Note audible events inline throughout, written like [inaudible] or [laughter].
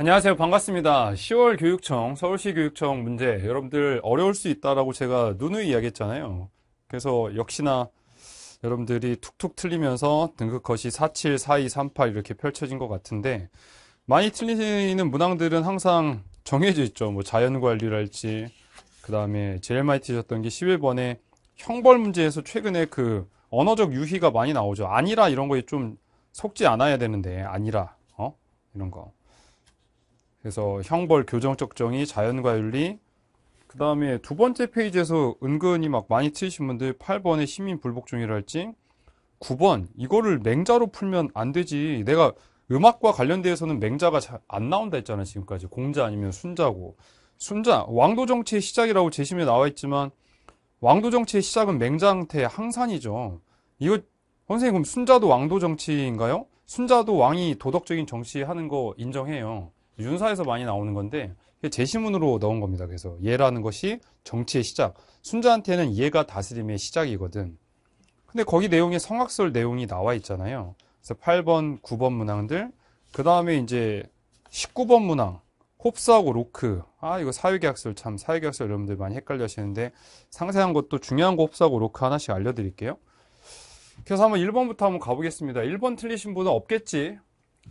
안녕하세요 반갑습니다 10월 교육청 서울시 교육청 문제 여러분들 어려울 수 있다라고 제가 누누이 이야기했잖아요 그래서 역시나 여러분들이 툭툭 틀리면서 등급컷이 47, 42, 38 이렇게 펼쳐진 것 같은데 많이 틀리는 문항들은 항상 정해져 있죠 뭐 자연관리랄지 그 다음에 제일 많이 틀렸던 게 11번에 형벌 문제에서 최근에 그 언어적 유희가 많이 나오죠 아니라 이런 거에 좀 속지 않아야 되는데 아니라 어 이런 거 그래서 형벌 교정적 정의 자연과 윤리 그 다음에 두 번째 페이지에서 은근히 막 많이 트이신 분들 8번에 시민 불복종이랄지 9번 이거를 맹자로 풀면 안 되지 내가 음악과 관련돼서는 맹자가 잘 안 나온다 했잖아 지금까지 공자 아니면 순자고 순자 왕도 정치의 시작이라고 제시에 나와 있지만 왕도 정치의 시작은 맹자한테 항산이죠 이거 선생님 그럼 순자도 왕도 정치인가요? 순자도 왕이 도덕적인 정치하는 거 인정해요 윤사에서 많이 나오는 건데 제시문으로 넣은 겁니다. 그래서 예라는 것이 정치의 시작. 순자한테는 예가 다스림의 시작이거든. 근데 거기 내용에 성악설 내용이 나와 있잖아요. 그래서 8번, 9번 문항들. 그 다음에 이제 19번 문항. 홉스하고 로크. 아, 이거 사회계약설 참, 사회계약설 여러분들 많이 헷갈려 하시는데 상세한 것도 중요한 거 홉스하고 로크 하나씩 알려드릴게요. 그래서 한번 1번부터 한번 가보겠습니다. 1번 틀리신 분은 없겠지.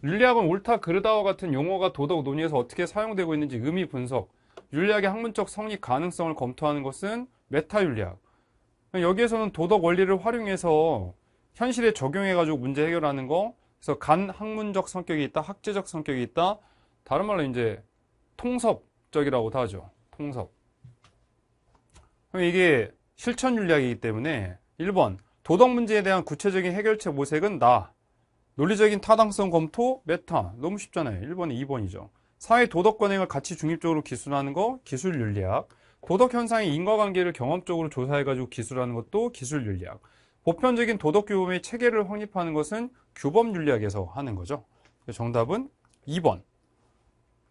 윤리학은 옳다 그르다와 같은 용어가 도덕 논의에서 어떻게 사용되고 있는지 의미 분석, 윤리학의 학문적 성립 가능성을 검토하는 것은 메타윤리학. 여기에서는 도덕 원리를 활용해서 현실에 적용해가지고 문제 해결하는 거, 그래서 간 학문적 성격이 있다, 학제적 성격이 있다. 다른 말로 이제 통섭적이라고도 하죠. 통섭. 그럼 이게 실천 윤리학이기 때문에 1번 도덕 문제에 대한 구체적인 해결책 모색은 나. 논리적인 타당성 검토, 메타. 너무 쉽잖아요. 1번에 2번이죠. 사회 도덕 관행을 같이 중립적으로 기술하는 거, 기술 윤리학. 도덕 현상의 인과관계를 경험적으로 조사해가지고 기술하는 것도 기술 윤리학. 보편적인 도덕 규범의 체계를 확립하는 것은 규범 윤리학에서 하는 거죠. 정답은 2번.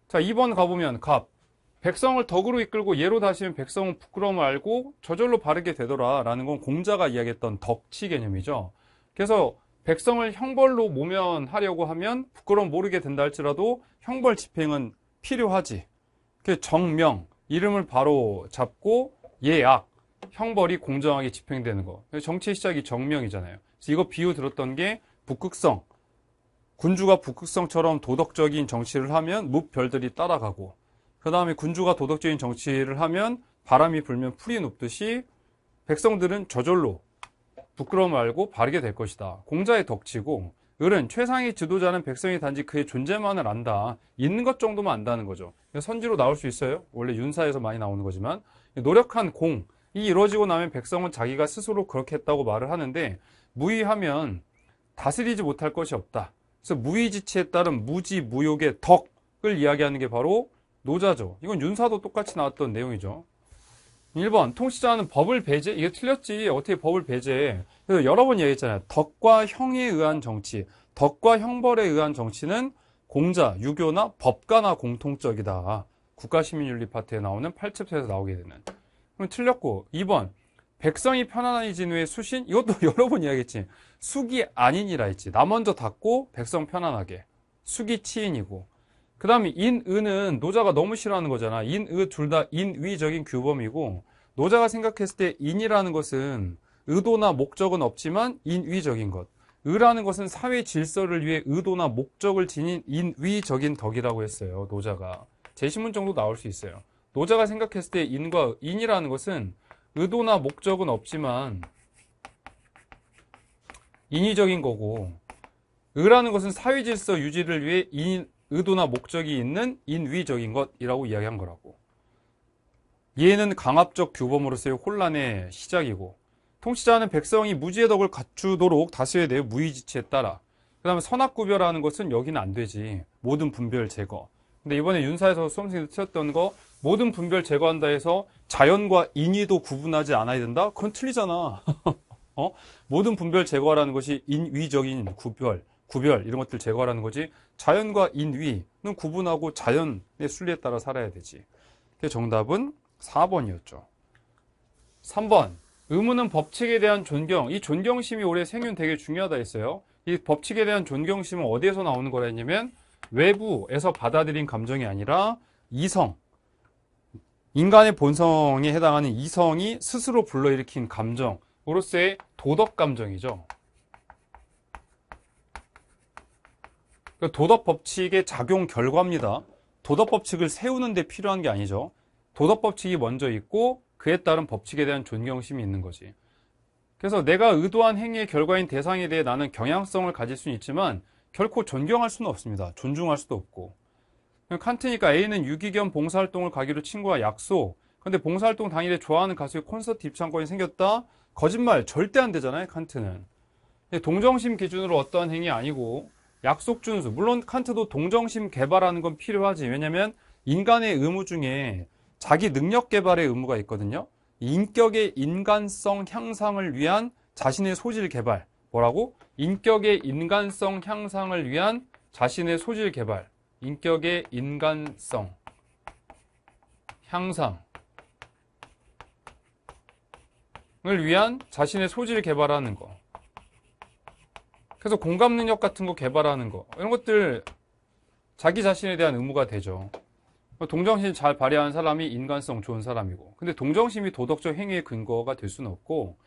자, 2번 가보면 갑. 백성을 덕으로 이끌고 예로 다시면 백성은 부끄러움을 알고 저절로 바르게 되더라 라는 건 공자가 이야기했던 덕치 개념이죠. 그래서 백성을 형벌로 모면하려고 하면 부끄러움 모르게 된다 할지라도 형벌 집행은 필요하지. 그 정명, 이름을 바로 잡고 예약, 형벌이 공정하게 집행되는 거. 정치의 시작이 정명이잖아요. 그래서 이거 비유 들었던 게 북극성. 군주가 북극성처럼 도덕적인 정치를 하면 무별들이 따라가고 그 다음에 군주가 도덕적인 정치를 하면 바람이 불면 풀이 높듯이 백성들은 저절로 부끄러움 알고 바르게 될 것이다. 공자의 덕치고 을은 최상의 지도자는 백성이 단지 그의 존재만을 안다. 있는 것 정도만 안다는 거죠. 선지로 나올 수 있어요. 원래 윤사에서 많이 나오는 거지만 노력한 공이 이루어지고 나면 백성은 자기가 스스로 그렇게 했다고 말을 하는데 무의하면 다스리지 못할 것이 없다. 그래서 무의지치에 따른 무지무욕의 덕을 이야기하는 게 바로 노자죠. 이건 윤사도 똑같이 나왔던 내용이죠. 1번 통치자는 법을 배제 이게 틀렸지 어떻게 법을 배제해 그래서 여러 번 얘기했잖아요 덕과 형에 의한 정치 덕과 형벌에 의한 정치는 공자, 유교나 법가나 공통적이다 국가시민윤리 파트에 나오는 8챕터에서 나오게 되는 그럼 틀렸고 2번 백성이 편안하니 진후에 수신 이것도 [laughs] 여러 번 이야기했지 숙이 아니니라 했지 나 먼저 닫고 백성 편안하게 숙이 치인이고 그 다음에 인은는 노자가 너무 싫어하는 거잖아. 인의 둘 다 인위적인 규범이고 노자가 생각했을 때 인이라는 것은 의도나 목적은 없지만 인위적인 것. 의라는 것은 사회 질서를 위해 의도나 목적을 지닌 인위적인 덕이라고 했어요. 노자가. 제시문 정도 나올 수 있어요. 노자가 생각했을 때 인과 인이라는 것은 의도나 목적은 없지만 인위적인 거고 의라는 것은 사회 질서 유지를 위해 인, 의도나 목적이 있는 인위적인 것이라고 이야기한 거라고. 예는 강압적 규범으로서의 혼란의 시작이고 통치자는 백성이 무지의 덕을 갖추도록 다수에 대해 무의지치에 따라 그 다음에 선악구별하는 것은 여기는 안 되지 모든 분별 제거 근데 이번에 윤사에서 수험생들 틀렸던 거 모든 분별 제거한다 해서 자연과 인위도 구분하지 않아야 된다? 그건 틀리잖아 [laughs] 어? 모든 분별 제거라는 것이 인위적인 구별 구별 이런 것들 제거하라는 거지 자연과 인위는 구분하고 자연의 순리에 따라 살아야 되지 정답은 4번이었죠 3번 의무는 법칙에 대한 존경 이 존경심이 올해 생윤 되게 중요하다 했어요 이 법칙에 대한 존경심은 어디에서 나오는 거라 했냐면 외부에서 받아들인 감정이 아니라 이성 인간의 본성에 해당하는 이성이 스스로 불러일으킨 감정으로서의 도덕 감정이죠 그러니까 도덕 법칙의 작용 결과입니다. 도덕 법칙을 세우는 데 필요한 게 아니죠. 도덕 법칙이 먼저 있고 그에 따른 법칙에 대한 존경심이 있는 거지. 그래서 내가 의도한 행위의 결과인 대상에 대해 나는 경향성을 가질 수는 있지만 결코 존경할 수는 없습니다. 존중할 수도 없고. 칸트니까 A는 유기견 봉사활동을 가기로 친구와 약속. 근데 봉사활동 당일에 좋아하는 가수의 콘서트 입장권이 생겼다? 거짓말 절대 안 되잖아요, 칸트는. 동정심 기준으로 어떠한 행위 아니고 약속 준수. 물론 칸트도 동정심 개발하는 건 필요하지. 왜냐면 인간의 의무 중에 자기 능력 개발의 의무가 있거든요. 인격의 인간성 향상을 위한 자신의 소질 개발. 뭐라고? 인격의 인간성 향상을 위한 자신의 소질 개발. 인격의 인간성 향상을 위한 자신의 소질 개발하는 거. 그래서 공감 능력 같은 거 개발하는 거 이런 것들 자기 자신에 대한 의무가 되죠. 뭐 동정심 잘발휘한 사람이 인간성 좋은 사람이고 근데 동정심이 도덕적 행위의 근거가 될 수는 없고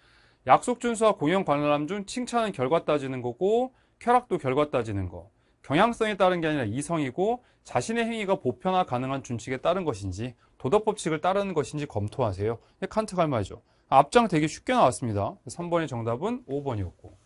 약속 준수와 공연 관람 중 칭찬은 결과 따지는 거고 쾌락도 결과 따지는 거 경향성에 따른 게 아니라 이성이고 자신의 행위가 보편화 가능한 준칙에 따른 것인지 도덕 법칙을 따르는 것인지 검토하세요. 칸트가 말이죠. 아, 앞장 되게 쉽게 나왔습니다. 3번의 정답은 5번이었고